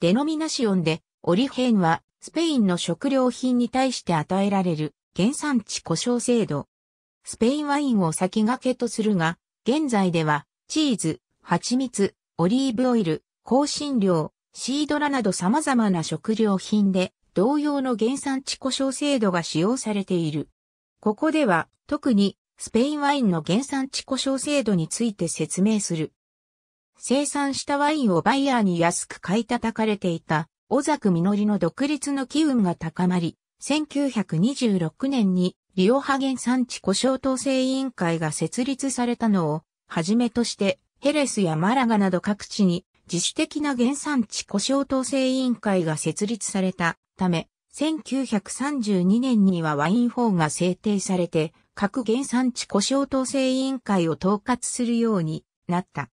デノミナシオンで、オリヘンは、スペインの食料品に対して与えられる原産地故障制度。スペインワインを先駆けとするが、現在では、チーズ、蜂蜜、オリーブオイル、香辛料、シードラなど様々な食料品で、同様の原産地故障制度が使用されている。ここでは、特に、スペインワインの原産地故障制度について説明する。生産したワインをバイヤーに安く買い叩かれていた、小作実の独立の機運が高まり、1926年にリオハゲン産地故障統制委員会が設立されたのを、はじめとして、ヘレスやマラガなど各地に自主的な原産地故障統制委員会が設立されたため、1932年にはワイン法が制定されて、各原産地故障統制委員会を統括するようになった。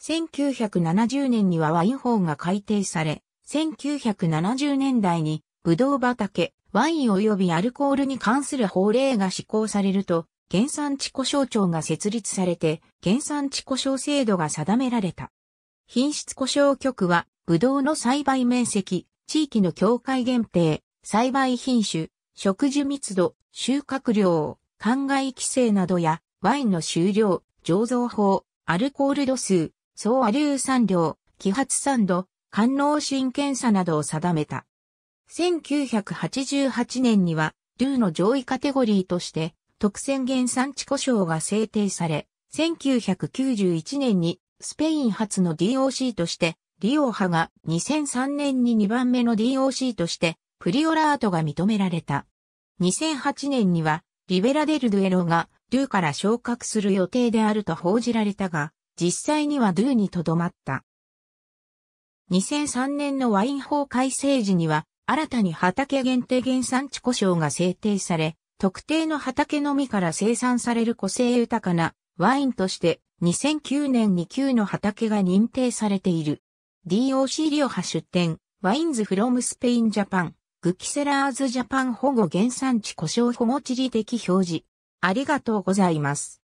1970年にはワイン法が改定され、1970年代に、ブドウ畑、ワイン及びアルコールに関する法令が施行されると、原産地故障庁が設立されて、原産地故障制度が定められた。品質故障局は、ブドウの栽培面積、地域の境界限定、栽培品種、植樹密度、収穫量、灌漑規制などや、ワインの収量、醸造法、アルコール度数、総亜硫産量、揮発産度、官能新検査などを定めた。1988年には、ルーの上位カテゴリーとして、特選原産地故障が制定され、1991年にスペイン初の DOC として、リオ派が2003年に2番目の DOC として、プリオラートが認められた。2008年には、リベラデルドゥエロが、ルーから昇格する予定であると報じられたが、実際にはドゥにとどまった。2003年のワイン法改正時には、新たに畑限定原産地故障が制定され、特定の畑のみから生産される個性豊かなワインとして2009年に9の畑が認定されている。DOC リオハ出店、ワインズフロムスペインジャパン、グキセラーズジャパン保護原産地故障保護地理的表示。ありがとうございます。